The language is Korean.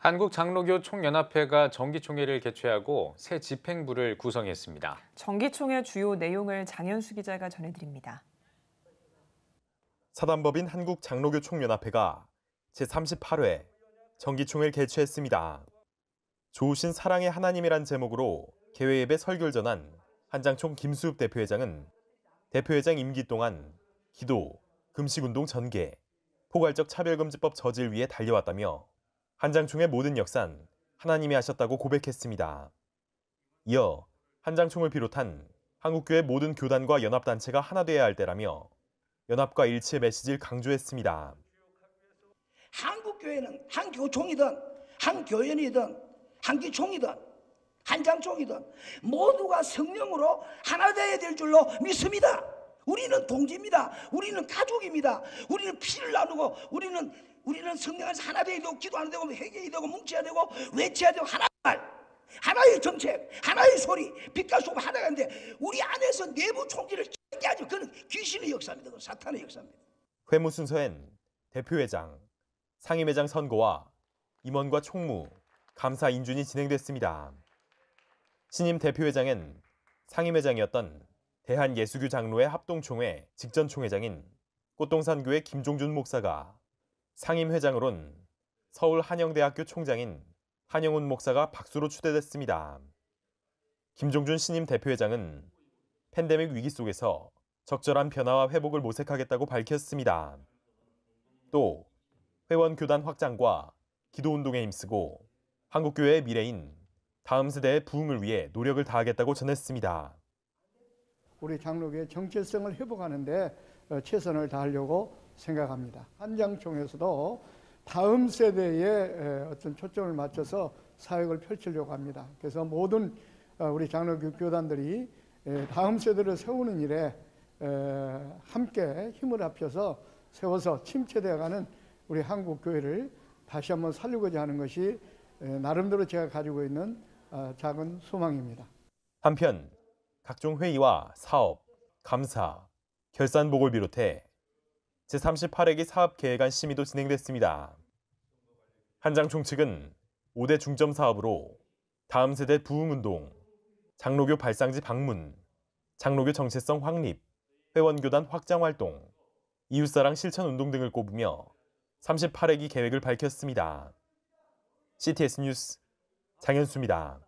한국장로교 총연합회가 정기총회를 개최하고 새 집행부를 구성했습니다. 정기총회 주요 내용을 장현수 기자가 전해드립니다. 사단법인 한국장로교 총연합회가 제38회 정기총회를 개최했습니다. 좋으신 사랑의 하나님이란 제목으로 개회예배 설교를 전한 한장총 김수엽 대표회장은 대표회장 임기 동안 기도, 금식운동 전개, 포괄적 차별금지법 저지를위해 달려왔다며 한장총의 모든 역산 하나님이 하셨다고 고백했습니다. 이어 한장총을 비롯한 한국교회 모든 교단과 연합단체가 하나 되어야 할 때라며 연합과 일치의 메시지를 강조했습니다. 한국교회는 한 교총이든 한 교연이든 한 기총이든 한 장총이든 모두가 성령으로 하나 되어야 될 줄로 믿습니다. 우리는 동지입니다. 우리는 가족입니다. 우리는 피를 나누고 우리는 우리는 성령 을 하나 되고 기도하는 되고 회개해야 되고 뭉쳐야 되고 외쳐야 되고 하나 말 하나의 정책 하나의 소리 빛과 소금 하나가인데 우리 안에서 내부 총질을 깨게 하죠 그는 귀신의 역사입니다 그건 사탄의 역사입니다 회무 순서엔 대표회장 상임회장 선거와 임원과 총무 감사 인준이 진행됐습니다 신임 대표회장엔 상임회장이었던 대한예수교 장로의 합동총회 직전 총회장인 꽃동산교회 김종준 목사가 상임회장으론 서울 한영대학교 총장인 한영훈 목사가 박수로 추대됐습니다. 김종준 신임 대표회장은 팬데믹 위기 속에서 적절한 변화와 회복을 모색하겠다고 밝혔습니다. 또 회원 교단 확장과 기도 운동에 힘쓰고 한국교회의 미래인 다음 세대의 부흥을 위해 노력을 다하겠다고 전했습니다. 우리 장로교의 정체성을 회복하는데 어, 최선을 다하려고 생각합니다. 한장총에서도 다음 세대에 어떤 초점을 맞춰서 사역을 펼치려고 합니다. 그래서 모든 어, 우리 장로교단들이 다음 세대를 세우는 일에 함께 힘을 합쳐서 세워서 침체되어가는 우리 한국 교회를 다시 한번 살리고자 하는 것이 나름대로 제가 가지고 있는 어, 작은 소망입니다. 한편 각종 회의와 사업, 감사, 결산 보고를 비롯해 제38회기 사업계획안 심의도 진행됐습니다. 한장총 측은 5대 중점 사업으로 다음 세대 부흥운동, 장로교 발상지 방문, 장로교 정체성 확립, 회원교단 확장활동, 이웃사랑 실천운동 등을 꼽으며 38회기 계획을 밝혔습니다. CTS 뉴스 장현수입니다.